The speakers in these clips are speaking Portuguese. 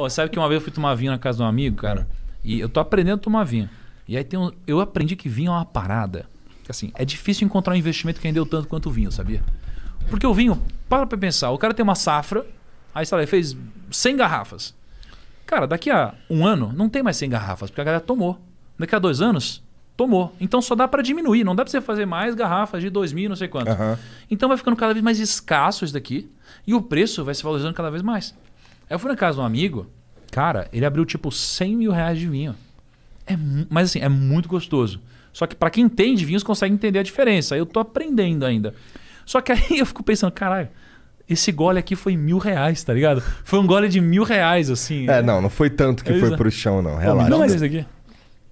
oh, sabe que uma vez eu fui tomar vinho na casa de um amigo, cara? E eu tô aprendendo a tomar vinho. E aí tem um, eu aprendi que vinho é uma parada. Assim, é difícil encontrar um investimento que rendeu tanto quanto o vinho, sabia? Porque o vinho, para pra pensar, o cara tem uma safra, aí sei lá, ele fez 100 garrafas. Cara, daqui a um ano não tem mais 100 garrafas, porque a galera tomou. Daqui a dois anos, tomou. Então só dá para diminuir, não dá para você fazer mais garrafas de 2 mil, não sei quanto. Uhum. Então vai ficando cada vez mais escasso isso daqui e o preço vai se valorizando cada vez mais eu fui na casa de um amigo, cara, ele abriu tipo 100 mil reais de vinho. É, mas assim, é muito gostoso. Só que para quem entende vinhos consegue entender a diferença. Eu tô aprendendo ainda. Só que aí eu fico pensando, caralho, esse gole aqui foi mil reais, tá ligado? Foi um gole de mil reais, assim. É, é. não, não foi tanto que é foi pro chão, não. Relaxa. Não, mas isso aqui.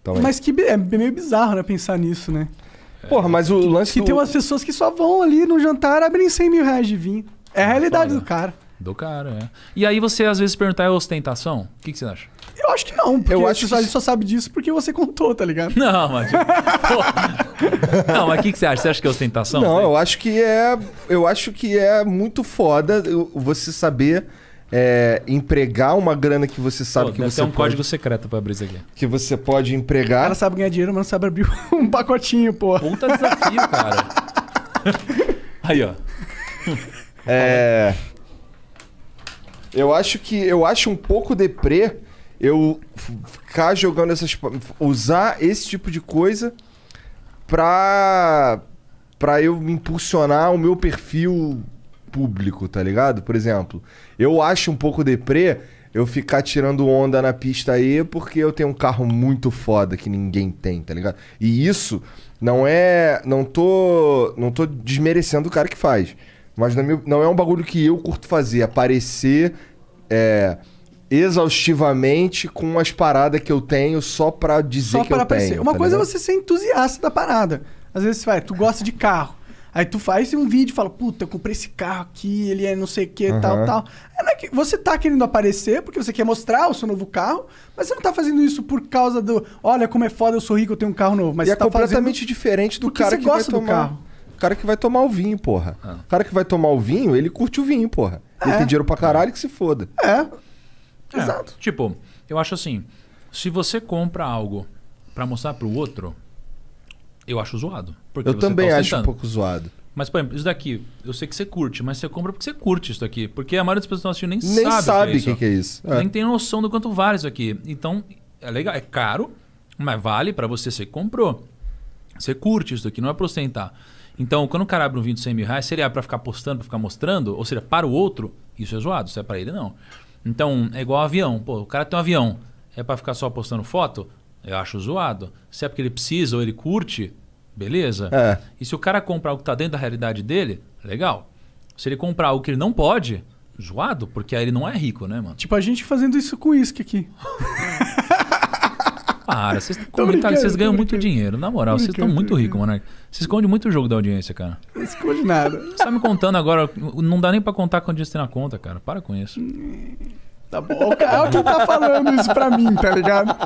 Toma mas que é meio bizarro, né, pensar nisso, né? Porra, mas o lance. Que, do... tem umas pessoas que só vão ali no jantar abrem 100 mil reais de vinho. É a realidade do cara. Do cara, é. E aí você às vezes perguntar é ostentação? O que, que você acha? Eu acho que não, porque eu acho que... a gente só sabe disso porque você contou, tá ligado? Não, mas. Não, mas o que, que você acha? Você acha que é ostentação? Não, né? eu acho que é. Eu acho que é muito foda você saber. É, empregar uma grana que você sabe Pô, que você. Tem um pode, código secreto para abrir isso aqui. Que você pode empregar. O cara sabe ganhar dinheiro, mas não sabe abrir um pacotinho, pô. Puta desafio, cara. aí, ó. É. Eu acho que eu acho um pouco deprê eu ficar jogando essas usar esse tipo de coisa pra para eu impulsionar o meu perfil público, tá ligado? Por exemplo, eu acho um pouco deprê eu ficar tirando onda na pista aí porque eu tenho um carro muito foda que ninguém tem, tá ligado? E isso não é, não tô, não tô desmerecendo o cara que faz. Mas não é um bagulho que eu curto fazer, é aparecer é, exaustivamente com as paradas que eu tenho só pra dizer só que pra eu aparecer. tenho. Uma tá coisa ligado? é você ser entusiasta da parada. Às vezes, vai, tu gosta de carro. Aí tu faz um vídeo e fala, puta, eu comprei esse carro aqui, ele é não sei o que, uhum. tal, tal. É, é que você tá querendo aparecer porque você quer mostrar o seu novo carro, mas você não tá fazendo isso por causa do, olha como é foda, eu sou rico, eu tenho um carro novo. Mas e é tá completamente diferente do cara que gosta vai tomar... do carro. O cara que vai tomar o vinho, porra. Ah. O cara que vai tomar o vinho, ele curte o vinho, porra. Ele é. tem dinheiro pra caralho que se foda. É. é. Exato. Tipo, eu acho assim, se você compra algo para mostrar pro outro, eu acho zoado. eu tá também tá acho um pouco zoado. Mas, por exemplo, isso daqui, eu sei que você curte, mas você compra porque você curte isso daqui. Porque a maioria das pessoas que nem, nem sabe, sabe o que, é que, é isso. É. Nem é. tem noção do quanto vale isso aqui. Então, é legal, é caro, mas vale para você, você comprou. Você curte isso daqui, não é pra ostentar. Então, quando o cara abre um vinho de 100 mil reais, se ele abre para ficar postando, para ficar mostrando, ou seja, para o outro, isso é zoado, isso é para ele não. Então, é igual avião. Pô, o cara tem um avião, é para ficar só postando foto? Eu acho zoado. Se é porque ele precisa ou ele curte, beleza. É. E se o cara comprar algo que está dentro da realidade dele, legal. Se ele comprar algo que ele não pode, zoado, porque aí ele não é rico, né, mano? Tipo a gente fazendo isso com uísque aqui. Para, vocês estão comentários, vocês ganham muito dinheiro. Na moral, vocês estão muito ricos, Monark. Você esconde muito o jogo da audiência, cara. Não esconde nada. Você tá me contando agora, não dá nem pra contar quanto dinheiro você tem na conta, cara. Para com isso. Tá bom. É o que tá falando isso pra mim, tá ligado?